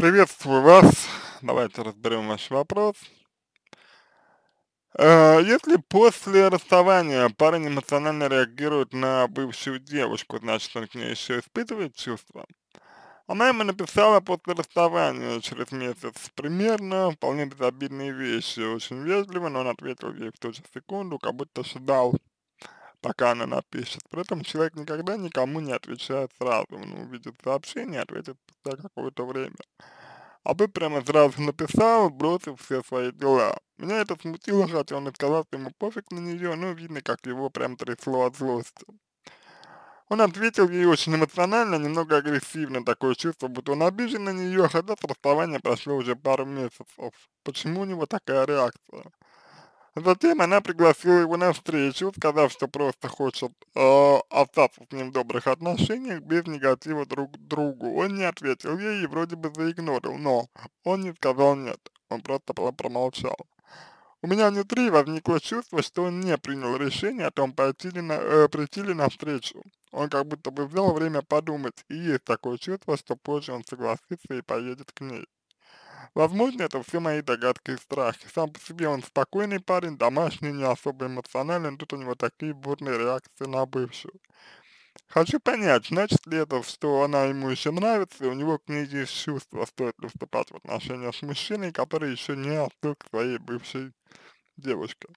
Приветствую вас. Давайте разберем ваш вопрос. Э, если после расставания парень эмоционально реагирует на бывшую девушку, значит он к ней еще испытывает чувства. Она ему написала после расставания через месяц примерно вполне безобидные вещи, очень вежливо, но он ответил ей в ту же секунду, как будто ждал пока она напишет. При этом человек никогда никому не отвечает сразу. Он увидит сообщение, ответит за какое-то время. А бы прямо сразу написал, бросив все свои дела. Меня это смутило, хотя он и сказал, что ему пофиг на нее, но видно, как его прям трясло от злости. Он ответил ей очень эмоционально, немного агрессивно, такое чувство, будто он обижен на нее, хотя с расставания прошло уже пару месяцев. Почему у него такая реакция? Затем она пригласила его на встречу, сказав, что просто хочет э, остаться с ним в добрых отношениях, без негатива друг к другу. Он не ответил ей и вроде бы заигнорил, но он не сказал «нет», он просто промолчал. У меня внутри возникло чувство, что он не принял решение о том, пойти ли на, э, прийти ли на встречу. Он как будто бы взял время подумать, и есть такое чувство, что позже он согласится и поедет к ней. Возможно, это все мои догадки и страхи. Сам по себе он спокойный парень, домашний, не особо эмоциональный, тут у него такие бурные реакции на бывшую. Хочу понять, значит ли это, что она ему еще нравится, и у него к ней есть чувства, стоит ли вступать в отношения с мужчиной, который еще не остыл к своей бывшей девушке.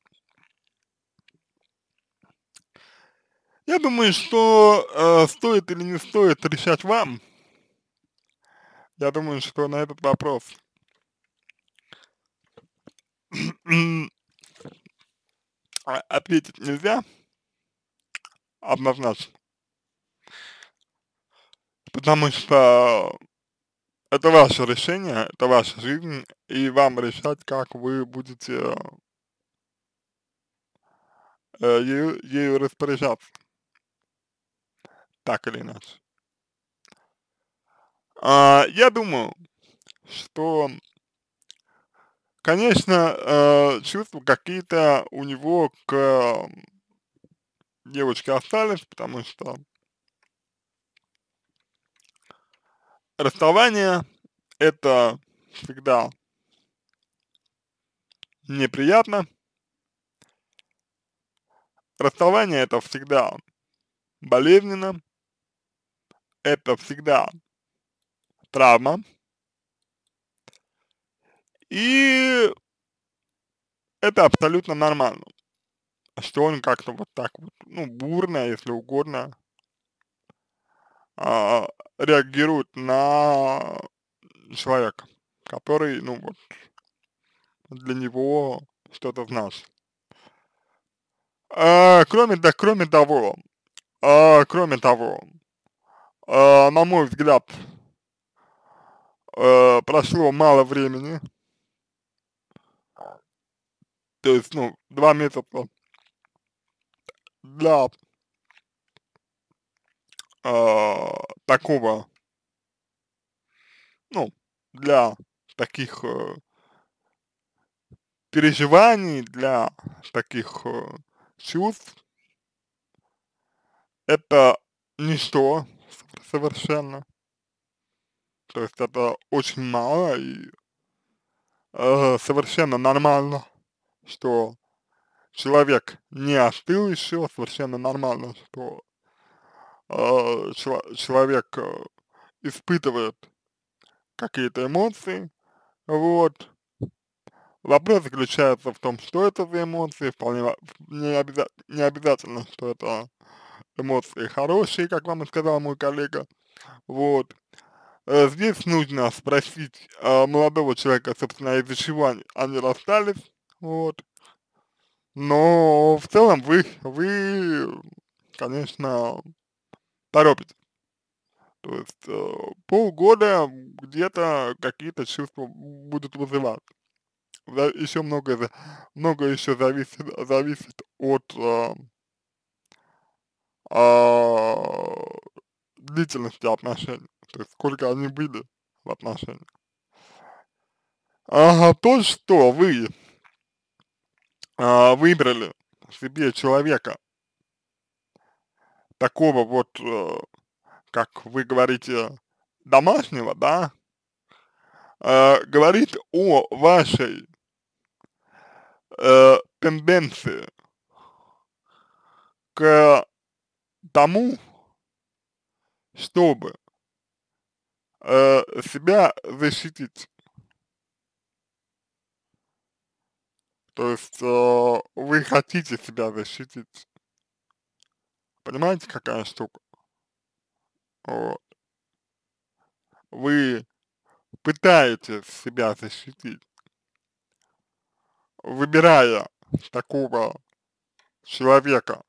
Я думаю, что э, стоит или не стоит решать вам. Я думаю, что на этот вопрос а, ответить нельзя однозначно, потому что это ваше решение, это ваша жизнь, и вам решать, как вы будете э, ею, ею распоряжаться, так или иначе. А, я думаю, что Конечно, э, чувства какие-то у него к девочке остались, потому что расставание это всегда неприятно. Расставание это всегда болезненно, это всегда травма, и это абсолютно нормально, что он как-то вот так вот, ну, бурно, если угодно, а, реагирует на человека, который, ну, вот, для него что-то значит. А, кроме, да, кроме того, а, кроме того, а, на мой взгляд, а, прошло мало времени то есть, ну, два месяца для э, такого, ну, для таких э, переживаний, для таких э, чувств, это ничто совершенно. То есть это очень мало и э, совершенно нормально что человек не остыл еще, совершенно нормально, что э, а, чело человек э, испытывает какие-то эмоции, вот. Вопрос заключается в том, что это за эмоции, вполне не, обяза не обязательно, что это эмоции хорошие, как вам и сказал мой коллега, вот. Э, здесь нужно спросить э, молодого человека, собственно, из-за чего они, они расстались, вот. Но в целом вы, вы, конечно, торопите. То есть э, полгода где-то какие-то чувства будут вызывать. За, еще многое, много еще зависит, зависит от э, э, длительности отношений, то есть сколько они были в отношениях. Ага, то, что вы э, выбрали себе человека такого вот, э, как вы говорите, домашнего, да, э, говорит о вашей э, тенденции к тому, чтобы э, себя защитить То есть э, вы хотите себя защитить. Понимаете, какая штука? Вот. Вы пытаетесь себя защитить, выбирая такого человека,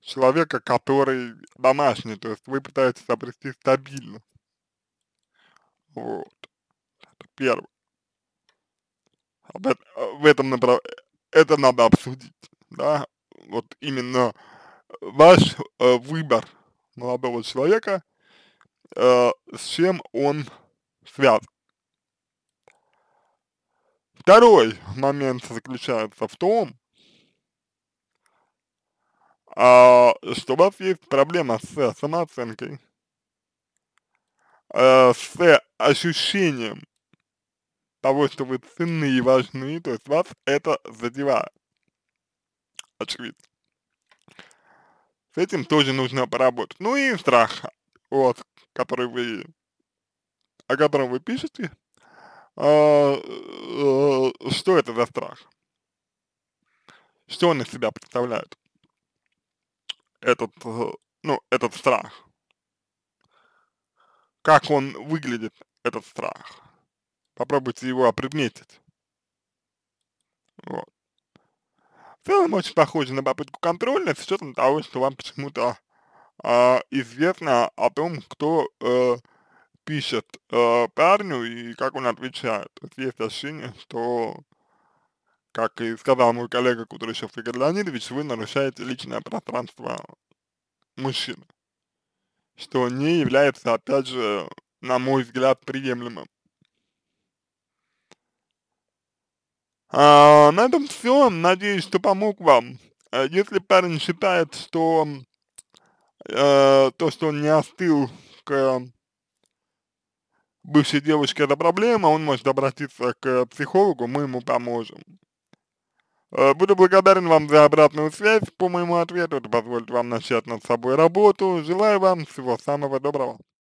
человека, который домашний, то есть вы пытаетесь обрести стабильность. Вот. Это первое об, в этом направлении, это надо обсудить, да, вот именно э, ваш э, выбор молодого человека, э, с чем он связан. Второй момент заключается в том, а, что у вас есть проблема с самооценкой, а, с ощущением того, что вы ценны и важны, то есть вас это задевает. Очевидно. С этим тоже нужно поработать. Ну и страх, вот, который вы, о котором вы пишете, а, э, что это за страх? Что он из себя представляет? Этот, э, ну, этот страх. Как он выглядит, этот страх? Попробуйте его опредметить. Вот. В целом очень похоже на попытку контроля с учетом того, что вам почему-то э, известно о том, кто э, пишет э, парню и как он отвечает. То есть есть ощущение, что, как и сказал мой коллега Кудряшев Игорь Леонидович, вы нарушаете личное пространство мужчины, что не является, опять же, на мой взгляд, приемлемым. А, на этом все. Надеюсь, что помог вам. А, если парень считает, что э, то, что он не остыл к бывшей девушке, это проблема, он может обратиться к психологу, мы ему поможем. Э, буду благодарен вам за обратную связь по моему ответу, это позволит вам начать над собой работу. Желаю вам всего самого доброго.